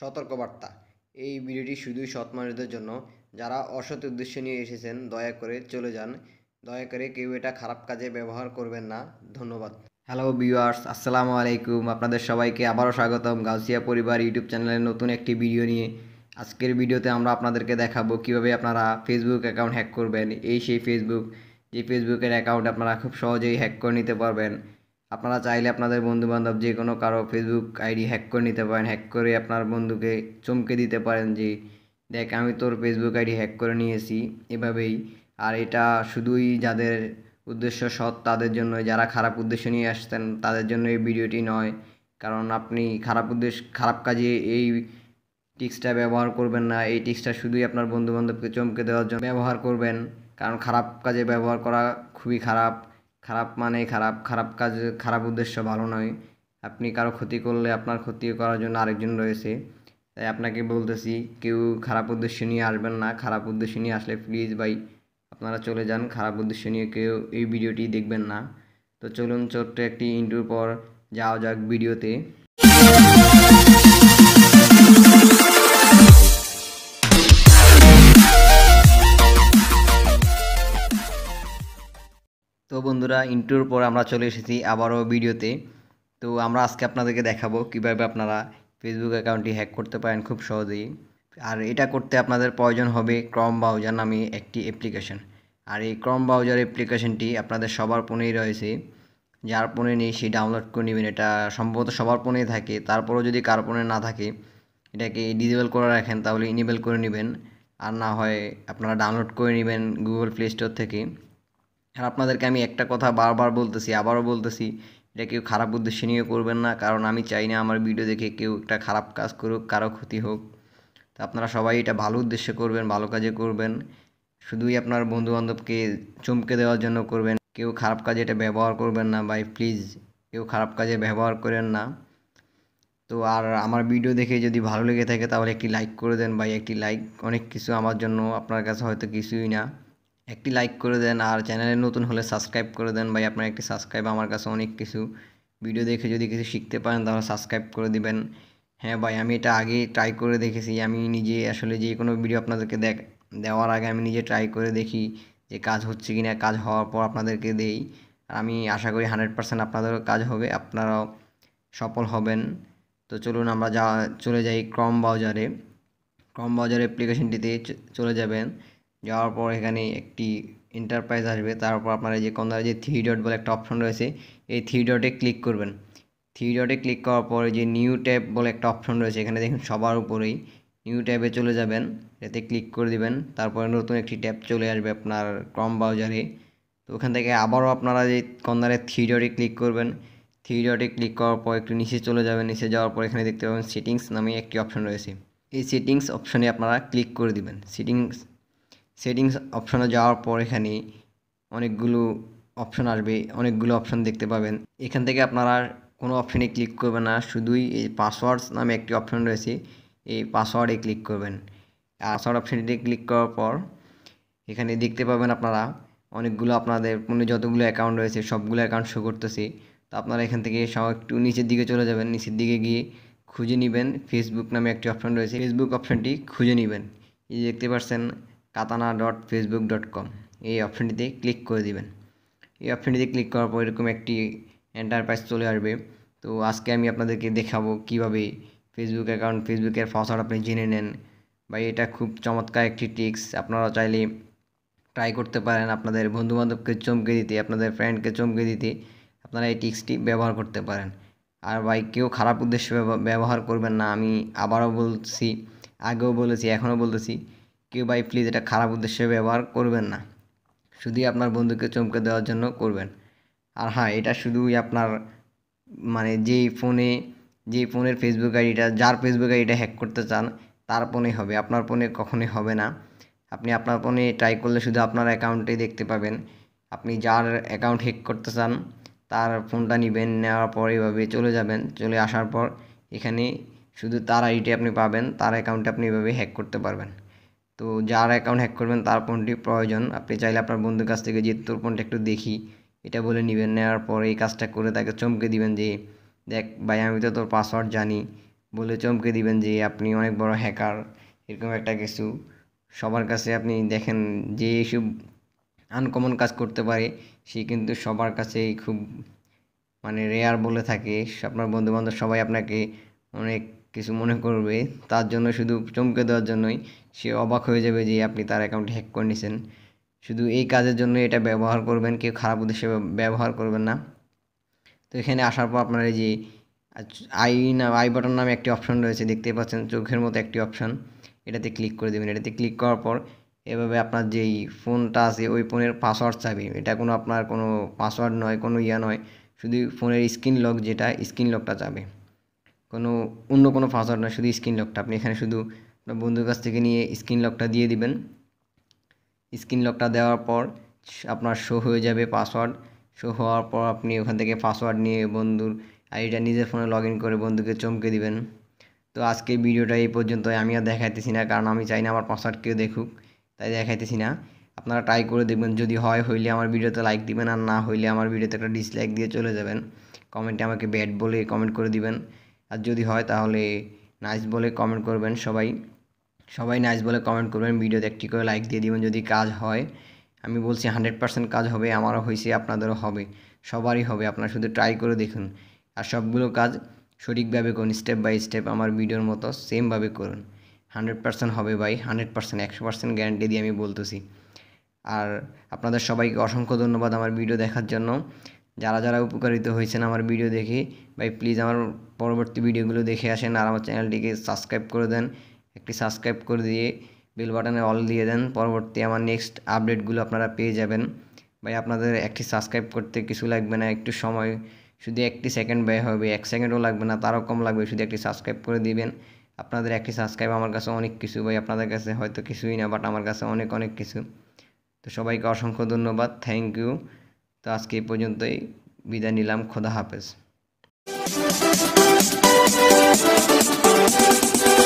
সতর্কবার্তা এই ভিডিওটি শুধুই সৎ মানুষদের জন্য যারা অসৎ উদ্দেশ্য নিয়ে এসেছেন দয়া করে চলে যান দয়া করে কেউ এটা খারাপ কাজে ব্যবহার করবেন না ধন্যবাদ হ্যালো ভিউয়ার্স আসসালামু আলাইকুম আপনাদের সবাইকে আবারও স্বাগতম গাউসিয়া পরিবার ইউটিউব চ্যানেলে নতুন একটি ভিডিও নিয়ে আজকের ভিডিওতে আমরা আপনাদেরকে দেখাবো কিভাবে আপনারা ফেসবুক অ্যাকাউন্ট হ্যাক করবেন এই সেই ফেসবুক যে ফেসবুকের অ্যাকাউন্ট আপনারা খুব সহজেই হ্যাক করে নিতে পারবেন আপনারা চাইলে আপনাদের বন্ধুবান্ধব যে কোনো কারো ফেসবুক আইডি হ্যাক করে নিতে পারেন হ্যাক করে আপনার বন্ধুকে চমকে দিতে পারেন যে দেখ আমি তোর ফেসবুক আইডি হ্যাক করে নিয়েছি এভাবেই আর এটা শুধুই যাদের উদ্দেশ্য সৎ তাদের জন্য যারা খারাপ উদ্দেশ্য নিয়ে আসতেন তাদের জন্য এই ভিডিওটি নয় কারণ আপনি খারাপ উদ্দেশ্য খারাপ কাজে এই টিক্সটা ব্যবহার করবেন না এই টিক্সটা শুধুই আপনার বন্ধুবান্ধবকে চমকে দেওয়ার জন্য ব্যবহার করবেন কারণ খারাপ কাজে ব্যবহার করা খুবই খারাপ খারাপ মানে খারাপ খারাপ কাজ খারাপ উদ্দেশ্য ভালো নয় আপনি কারো ক্ষতি করলে আপনার ক্ষতি করার জন্য আরেকজন রয়েছে তাই আপনাকে বলতেছি কেউ খারাপ উদ্দেশ্য নিয়ে আসবেন না খারাপ উদ্দেশ্য নিয়ে আসলে প্লিজ ভাই আপনারা চলে যান খারাপ উদ্দেশ্য নিয়ে কেউ এই ভিডিওটি দেখবেন না তো চলুন ছোট্ট একটি ইন্টুর পর যাওয়া যাক ভিডিওতে তো বন্ধুরা ইন্ট্রোর পর আমরা চলে এসেছি আবারও ভিডিওতে তো আমরা আজকে আপনাদেরকে দেখাবো কীভাবে আপনারা ফেসবুক অ্যাকাউন্টটি হ্যাক করতে পারেন খুব সহজেই আর এটা করতে আপনাদের প্রয়োজন হবে ক্রম ব্রাউজার নামে একটি অ্যাপ্লিকেশন আর এই ক্রম ব্রাউজার অ্যাপ্লিকেশনটি আপনাদের সবার ফোনেই রয়েছে যার ফোনে নেই সে ডাউনলোড করে নেবেন এটা সম্ভবত সবার ফোনেই থাকে তারপরেও যদি কার ফোনে না থাকে এটাকে ডিজেবল করে রাখেন তাহলে ইনেবল করে নেবেন আর না হয় আপনারা ডাউনলোড করে নেবেন গুগল প্লে স্টোর থেকে আর হ্যাঁ, আপনাদেরকে আমি একটা কথা বারবার বলতেছি আবারও বলতেছি এটা কেউ খারাপ উদ্দেশ্য নিয়ে করবেন না কারণ আমি চাই না আমার ভিডিও দেখে কেউ একটা খারাপ কাজ করুক কারো ক্ষতি হোক তো আপনারা সবাই এটা ভালো উদ্দেশ্যে করবেন ভালো কাজে করবেন শুধুই আপনার বন্ধুবান্ধবকে চমকে দেওয়ার জন্য করবেন কেউ খারাপ কাজে এটা ব্যবহার করবেন না ভাই প্লিজ কেউ খারাপ কাজে ব্যবহার করেন না তো আর আমার ভিডিও দেখে যদি ভালো লেগে থাকে তাহলে একটি লাইক করে দেন ভাই একটি লাইক অনেক কিছু আমার জন্য আপনার কাছে হয়তো কিছুই না একটি লাইক করে দেন আর চ্যানেলে নতুন হলে সাবস্ক্রাইব করে দেন ভাই আপনার একটি সাবস্ক্রাইব আমার কাছে অনেক কিছু ভিডিও দেখে যদি কিছু শিখতে পারেন তাহলে সাবস্ক্রাইব করে দিবেন হ্যাঁ ভাই আমি এটা আগে ট্রাই করে দেখেছি আমি নিজে আসলে যে কোনো ভিডিও আপনাদেরকে দেখ দেওয়ার আগে আমি নিজে ট্রাই করে দেখি যে কাজ হচ্ছে কি না কাজ হওয়ার পর আপনাদেরকে দেই আর আমি আশা করি হান্ড্রেড পার্সেন্ট আপনাদেরও কাজ হবে আপনারাও সফল হবেন তো চলুন আমরা যা চলে যাই ক্রম বাজারে ক্রম ব্রাউজার অ্যাপ্লিকেশনটিতে চলে যাবেন যাওয়ার পর এখানে একটি এন্টারপ্রাইজ আসবে তারপর আপনার এই যে কোন যে থ্রি ডট বলে একটা অপশন রয়েছে এই থ্রি ডটে ক্লিক করবেন থ্রি ডটে ক্লিক করার পরে যে নিউ ট্যাব বলে একটা অপশন রয়েছে এখানে দেখুন সবার উপরেই নিউ ট্যাবে চলে যাবেন এতে ক্লিক করে দিবেন তারপরে নতুন একটি ট্যাব চলে আসবে আপনার ক্রম ব্রাউজারে তো ওখান থেকে আবারও আপনারা যে কন্দারে থ্রি ডটে ক্লিক করবেন থ্রি ডটে ক্লিক করার পর একটু নিচে চলে যাবেন নিচে যাওয়ার পর এখানে দেখতে পাবেন সেটিংস নামে একটি অপশন রয়েছে এই সেটিংস অপশনে আপনারা ক্লিক করে দিবেন সেটিংস সেটিংস অপশনে যাওয়ার পর এখানে অনেকগুলো অপশন আসবে অনেকগুলো অপশন দেখতে পাবেন এখান থেকে আপনারা কোনো অপশনে ক্লিক করবেন না শুধুই এই পাসওয়ার্ডস নামে একটি অপশন রয়েছে এই পাসওয়ার্ডে ক্লিক করবেন পাসওয়ার্ড অপশানটিতে ক্লিক করার পর এখানে দেখতে পাবেন আপনারা অনেকগুলো আপনাদের মানে যতগুলো অ্যাকাউন্ট রয়েছে সবগুলো অ্যাকাউন্ট শো করতেছে তো আপনারা এখান থেকে সব একটু নিচের দিকে চলে যাবেন নিচের দিকে গিয়ে খুঁজে নেবেন ফেসবুক নামে একটি অপশন রয়েছে ফেসবুক অপশনটি খুঁজে নেবেন এই দেখতে পাচ্ছেন katana dot Facebook dot com এই অপশানটিতে ক্লিক করে দিবেন এই অপশানটিতে ক্লিক করার পর এরকম একটি এন্টারপ্রাইজ চলে আসবে তো আজকে আমি আপনাদেরকে দেখাবো কিভাবে ফেসবুক অ্যাকাউন্ট ফেসবুকের পাসওয়ার্ড আপনি জেনে নেন বা এটা খুব চমৎকার একটি টিক্স আপনারা চাইলে ট্রাই করতে পারেন আপনাদের বন্ধুবান্ধবকে চমকে দিতে আপনাদের ফ্রেন্ডকে চমকে দিতে আপনারা এই টিক্সটি ব্যবহার করতে পারেন আর ভাই কেউ খারাপ উদ্দেশ্যে ব্যবহার করবেন না আমি আবারও বলছি আগেও বলেছি এখনও বলতেছি কেউ ভাই প্লিজ এটা খারাপ উদ্দেশ্যে ব্যবহার করবেন না শুধুই আপনার বন্ধুকে চমকে দেওয়ার জন্য করবেন আর হ্যাঁ এটা শুধুই আপনার মানে যেই ফোনে যে ফোনের ফেসবুক আইডিটা যার ফেসবুক আইডিটা হ্যাক করতে চান তার ফোনে হবে আপনার ফোনে কখনোই হবে না আপনি আপনার ফোনে ট্রাই করলে শুধু আপনার অ্যাকাউন্টেই দেখতে পাবেন আপনি যার অ্যাকাউন্ট হ্যাক করতে চান তার ফোনটা নেবেন নেওয়ার পর এভাবে চলে যাবেন চলে আসার পর এখানে শুধু তার আইডিটি আপনি পাবেন তার অ্যাকাউন্টে আপনি এভাবে হ্যাক করতে পারবেন তো যার অ্যাকাউন্ট হ্যাক করবেন তার পণটি প্রয়োজন আপনি চাইলে আপনার বন্ধুর কাছ থেকে যে তোর পণটা একটু দেখি এটা বলে নেবেন নেওয়ার পরে এই কাজটা করে তাকে চমকে দিবেন যে দেখ ভাই আমি তো তোর পাসওয়ার্ড জানি বলে চমকে দিবেন যে আপনি অনেক বড় হ্যাকার এরকম একটা কিছু সবার কাছে আপনি দেখেন যে এইসব আনকমন কাজ করতে পারে সে কিন্তু সবার কাছেই খুব মানে রেয়ার বলে থাকে আপনার বন্ধুবান্ধব সবাই আপনাকে অনেক কিছু মনে করবে তার জন্য শুধু চমকে দেওয়ার জন্যই সে অবাক হয়ে যাবে যে আপনি তার অ্যাকাউন্ট হ্যাক করে নিয়েছেন শুধু এই কাজের জন্য এটা ব্যবহার করবেন কেউ খারাপ উদ্দেশ্যে ব্যবহার করবেন না তো এখানে আসার পর আপনার এই যে আই নাম আই বাটন নামে একটি অপশন রয়েছে দেখতে পাচ্ছেন চোখের মতো একটি অপশন এটাতে ক্লিক করে দেবেন এটাতে ক্লিক করার পর এভাবে আপনার যেই ফোনটা আছে ওই ফোনের পাসওয়ার্ড চাবি এটা কোনো আপনার কোনো পাসওয়ার্ড নয় কোনো ইয়া নয় শুধু ফোনের স্ক্রিন লক যেটা স্ক্রিন লকটা চাবে কোনো অন্য কোনো পাসওয়ার্ড না শুধু স্ক্রিন লকটা আপনি এখানে শুধু আপনার বন্ধুর কাছ থেকে নিয়ে স্ক্রিন লকটা দিয়ে দিবেন স্ক্রিন লকটা দেওয়ার পর আপনার শো হয়ে যাবে পাসওয়ার্ড শো হওয়ার পর আপনি ওখান থেকে পাসওয়ার্ড নিয়ে বন্ধুর আইডিটা নিজের ফোনে লগ ইন করে বন্ধুকে চমকে দিবেন তো আজকে ভিডিওটা এই পর্যন্ত আমি আর দেখাইতেছি না কারণ আমি চাই না আমার পাসওয়ার্ড কেউ দেখুক তাই দেখাইতেছি না আপনারা ট্রাই করে দেখবেন যদি হয় হইলে আমার ভিডিওতে লাইক দিবেন আর না হইলে আমার ভিডিওতে একটা ডিসলাইক দিয়ে চলে যাবেন কমেন্টে আমাকে ব্যাড বলে কমেন্ট করে দিবেন আর যদি হয় তাহলে নাইস বলে কমেন্ট করবেন সবাই সবাই নাইস বলে কমেন্ট করবেন ভিডিওতে একটি করে লাইক দিয়ে দিবেন যদি কাজ হয় আমি বলছি হান্ড্রেড পার্সেন্ট কাজ হবে আমারও হয়েছে আপনাদেরও হবে সবারই হবে আপনারা শুধু ট্রাই করে দেখুন আর সবগুলো কাজ সঠিকভাবে করুন স্টেপ বাই স্টেপ আমার ভিডিওর মতো সেমভাবে করুন হান্ড্রেড পার্সেন্ট হবে ভাই হান্ড্রেড পার্সেন্ট একশো পার্সেন্ট গ্যারান্টি দিয়ে আমি বলতেছি আর আপনাদের সবাইকে অসংখ্য ধন্যবাদ আমার ভিডিও দেখার জন্য যারা যারা উপকারিত হয়েছেন আমার ভিডিও দেখে ভাই প্লিজ আমার পরবর্তী ভিডিওগুলো দেখে আসেন আর আমার চ্যানেলটিকে সাবস্ক্রাইব করে দেন একটি সাবস্ক্রাইব করে দিয়ে বেল বাটনে অল দিয়ে দেন পরবর্তী আমার নেক্সট আপডেটগুলো আপনারা পেয়ে যাবেন ভাই আপনাদের একটি সাবস্ক্রাইব করতে কিছু লাগবে না একটু সময় শুধু একটি সেকেন্ড ব্যয় হবে এক সেকেন্ডও লাগবে না তারও কম লাগবে শুধু একটি সাবস্ক্রাইব করে দিবেন আপনাদের একটি সাবস্ক্রাইব আমার কাছে অনেক কিছু ভাই আপনাদের কাছে হয়তো কিছুই না বাট আমার কাছে অনেক অনেক কিছু তো সবাইকে অসংখ্য ধন্যবাদ থ্যাংক ইউ তো আজকে এই পর্যন্তই বিদায় নিলাম খোদা হাফেজ